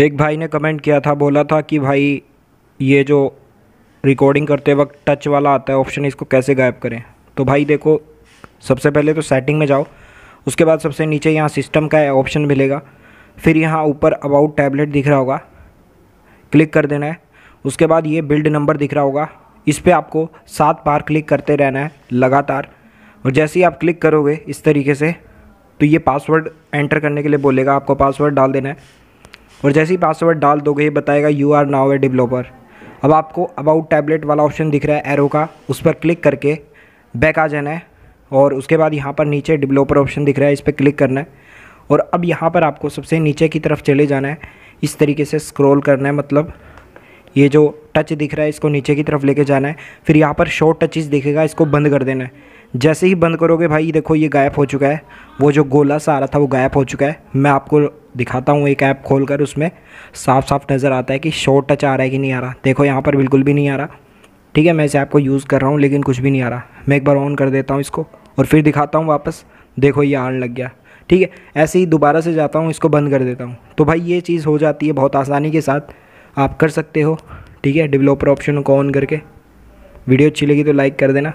एक भाई ने कमेंट किया था बोला था कि भाई ये जो रिकॉर्डिंग करते वक्त टच वाला आता है ऑप्शन इसको कैसे गायब करें तो भाई देखो सबसे पहले तो सेटिंग में जाओ उसके बाद सबसे नीचे यहाँ सिस्टम का ऑप्शन मिलेगा फिर यहाँ ऊपर अबाउट टैबलेट दिख रहा होगा क्लिक कर देना है उसके बाद ये बिल्ड नंबर दिख रहा होगा इस पर आपको सात बार क्लिक करते रहना है लगातार और जैसे ही आप क्लिक करोगे इस तरीके से तो ये पासवर्ड एंटर करने के लिए बोलेगा आपको पासवर्ड डाल देना है और जैसे ही पासवर्ड डाल दोगे ये बताएगा you are now a developer अब आपको अबाउट टैबलेट वाला ऑप्शन दिख रहा है एरो का उस पर क्लिक करके बैक आ जाना है और उसके बाद यहाँ पर नीचे डिवलोपर ऑप्शन दिख रहा है इस पर क्लिक करना है और अब यहाँ पर आपको सबसे नीचे की तरफ चले जाना है इस तरीके से स्क्रोल करना है मतलब ये जो टच दिख रहा है इसको नीचे की तरफ लेके जाना है फिर यहाँ पर शॉर्ट टचेस दिखेगा इसको बंद कर देना है जैसे ही बंद करोगे भाई देखो ये गायब हो चुका है वो जो गोला सा आ रहा था वो गायब हो चुका है मैं आपको दिखाता हूँ एक ऐप खोल कर उसमें साफ साफ नज़र आता है कि शॉर्ट टच आ रहा है कि नहीं आ रहा देखो यहाँ पर बिल्कुल भी नहीं आ रहा ठीक है मैं इस ऐप को यूज़ कर रहा हूँ लेकिन कुछ भी नहीं आ रहा मैं एक बार ऑन कर देता हूँ इसको और फिर दिखाता हूँ वापस देखो ये आने लग गया ठीक है ऐसे ही दोबारा से जाता हूँ इसको बंद कर देता हूँ तो भाई ये चीज़ हो जाती है बहुत आसानी के साथ आप कर सकते हो ठीक है डेवलपर ऑप्शन को ऑन करके वीडियो अच्छी लगी तो लाइक कर देना